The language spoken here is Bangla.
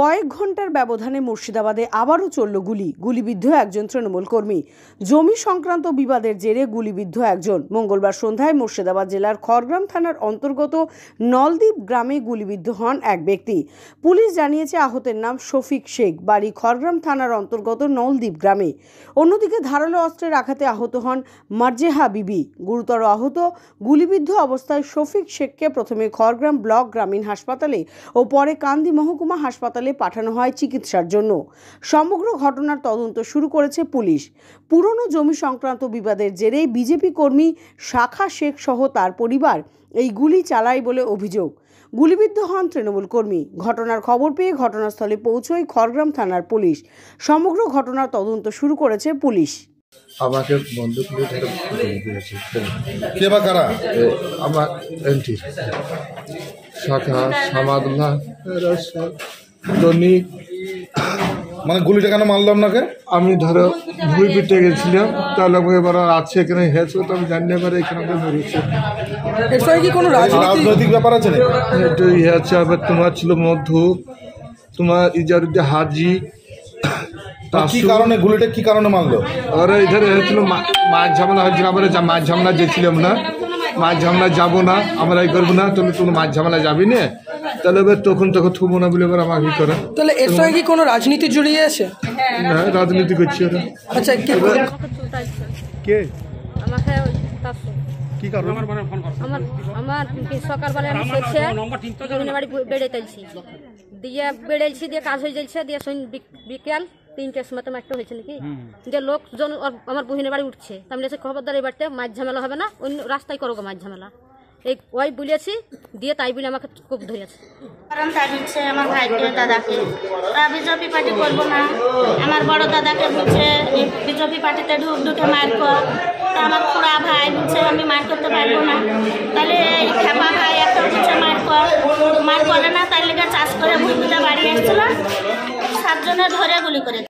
কয়েক ঘন্টার ব্যবধানে মুর্শিদাবাদে আবারও চলল গুলি গুলিবিদ্ধ একজন তৃণমূল কর্মী জমি সংক্রান্ত বিবাদের জেরে গুলিবিদ্ধ একজন মঙ্গলবার সন্ধ্যায় মুর্শিদাবাদ জেলার খড়গ্রাম থানার অন্তর্গত নলদ্বীপ গ্রামে গুলিবিদ্ধ হন এক ব্যক্তি পুলিশ জানিয়েছে আহতের নাম শফিক শেখ বাড়ি খড়গ্রাম থানার অন্তর্গত নলদ্বীপ গ্রামে অন্যদিকে ধারালো অস্ত্রের আঘাতে আহত হন মার্জেহা বিবি গুরুতর আহত গুলিবিদ্ধ অবস্থায় শফিক শেখকে প্রথমে খড়গ্রাম ব্লক গ্রামীণ হাসপাতালে ও পরে কান্দি মহকুমা হাসপাতালে হাসপাতালে পাঠানো হয় চিকিৎসার জন্য সমগ্র ঘটনার তদন্ত শুরু করেছে পুলিশ পুরনো জমি সংক্রান্ত বিবাদের জেরে বিজেপি কর্মী শাখা শেখ সহ তার পরিবার এই গুলি চালায় বলে অভিযোগ গুলিবিদ্ধ হন তৃণমূল কর্মী ঘটনার খবর পেয়ে ঘটনাস্থলে পৌঁছয় খড়গ্রাম থানার পুলিশ সমগ্র ঘটনার তদন্ত শুরু করেছে পুলিশ আমাকে বন্দুক নিয়ে দিয়েছে কারা আমার শাখা সামাদুল্লাহ টনি মানে গুলিটা কেন মারলাম নাকে আমি ধরো ভুঁড়ি পিটে গেছিলাম তাহলে আমাকে এবার আর আছে এখানে হেস তো আমি জানি এবার এখানে আমাকে মেরেছে রাজনৈতিক ব্যাপার আছে একটু ইয়ে আছে আবার তোমার ছিল মধু তোমার ইজার হাজি কি কারণে যাবো না আমরা এই করবো না তুমি কোনো মাছ ঝামেলা যাবি না তাহলে এবার তখন তখন থুবো না বলে এবার আমাকে করে তাহলে এর সঙ্গে কি কোনো রাজনীতি জড়িয়ে আছে হ্যাঁ, রাজনীতি করছে ওরা আচ্ছা কে কে আমাকে আমার আমার বেড়ে দিয়ে বেড়েছি দিয়ে কাজ হয়ে দিয়ে বিকেল হয়েছে নাকি লোকজন আমার বহিনের বাড়ি উঠছে তাহলে সে খবরদার এবারতে মাছ ঝামেলা হবে না অন্য রাস্তায় করো গো মাঝ ঝামেলা এই ওই বলেছি দিয়ে তাই বলে আমাকে খুব ধরেছে কারণ তার বলছে আমার ভাইকে দাদাকে ওরা বিজেপি পার্টি করবো না আমার বড় দাদাকে বলছে বিজেপি পার্টিতে ঢুক ঢুকে মার কর তা আমার খুড়া ভাই বলছে আমি মার করতে পারবো না তাহলে এই খেপা ভাই একটা বলছে মার কর মার করে না তার লিগে চাষ করে ভূমিতে বাড়ি আসছিল সাতজনে ধরে গুলি করে